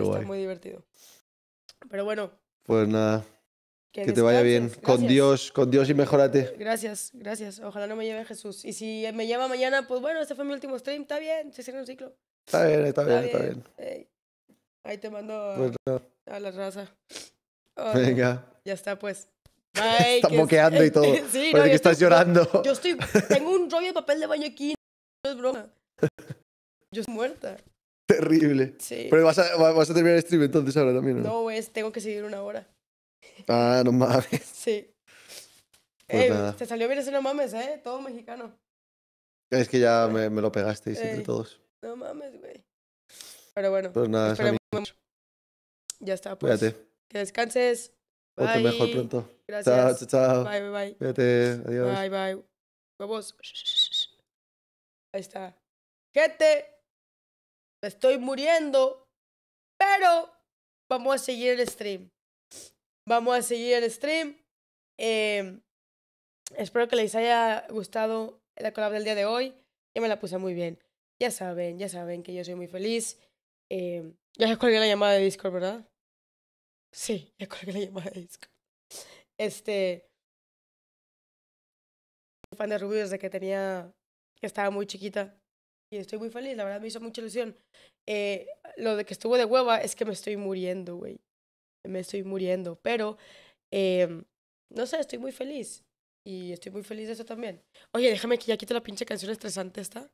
Está muy divertido. Pero bueno. Pues nada. Que, te vaya bien. Con Dios, con Dios y mejorate. Gracias, gracias. Ojalá no me lleve Jesús. Y si me lleva mañana, pues bueno, ese fue mi último stream. Está bien, se cierra un ciclo. Está bien, está, bien, está bien. Ahí te mando pues a, la raza. Oh, Venga. Ya está, pues. Bye, está moqueando y todo. sí, que estás llorando. Yo estoy. Tengo un rollo de papel de baño aquí. No es broma. Yo estoy muerta horrible. Sí. Pero vas a, terminar el stream entonces ahora también, ¿no? No, es, tengo que seguir una hora. Ah, no mames. Sí. Pues te salió bien ese no mames, ¿eh? Todo mexicano. Es que ya me, lo pegasteis entre todos. No mames, güey. Pero bueno. Pues nada, esperemos. Ya está, pues. Cuídate. Que descanses. Bye. mejor pronto. Gracias. Chao, chao, Bye, bye, bye. Cuídate. Adiós. Bye, bye. Vamos. Ahí está. Gente estoy muriendo. Pero vamos a seguir el stream. Vamos a seguir el stream. Em, espero que les haya gustado la collab del día de hoy. Yo me la puse muy bien. Ya saben, ya saben que yo soy muy feliz. Em, ya ya colgué la llamada de Discord, ¿verdad? Sí, ya colgué la llamada de Discord. Este. Fan de Rubio desde que tenía. que estaba muy chiquita y estoy muy feliz, la verdad me hizo mucha ilusión. Eh, lo de que estuvo de hueva es que me estoy muriendo, güey. Me estoy muriendo, pero em, no sé, estoy muy feliz. Y estoy muy feliz de eso también. Oye, déjame que ya quite la pinche canción estresante esta.